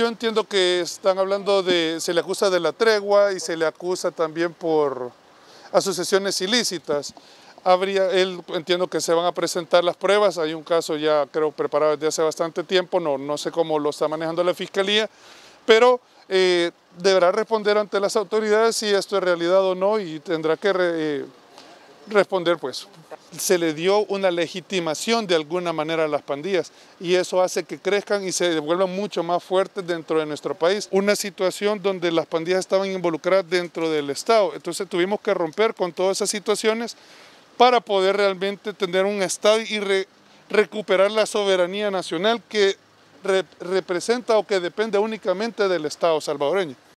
yo entiendo que están hablando de, se le acusa de la tregua y se le acusa también por asociaciones ilícitas. Habría, él entiendo que se van a presentar las pruebas, hay un caso ya creo preparado desde hace bastante tiempo, no, no sé cómo lo está manejando la fiscalía, pero eh, deberá responder ante las autoridades si esto es realidad o no y tendrá que eh, responder pues se le dio una legitimación de alguna manera a las pandillas y eso hace que crezcan y se vuelvan mucho más fuertes dentro de nuestro país. Una situación donde las pandillas estaban involucradas dentro del Estado, entonces tuvimos que romper con todas esas situaciones para poder realmente tener un Estado y recuperar la soberanía nacional que representa o que depende únicamente del Estado salvadoreño.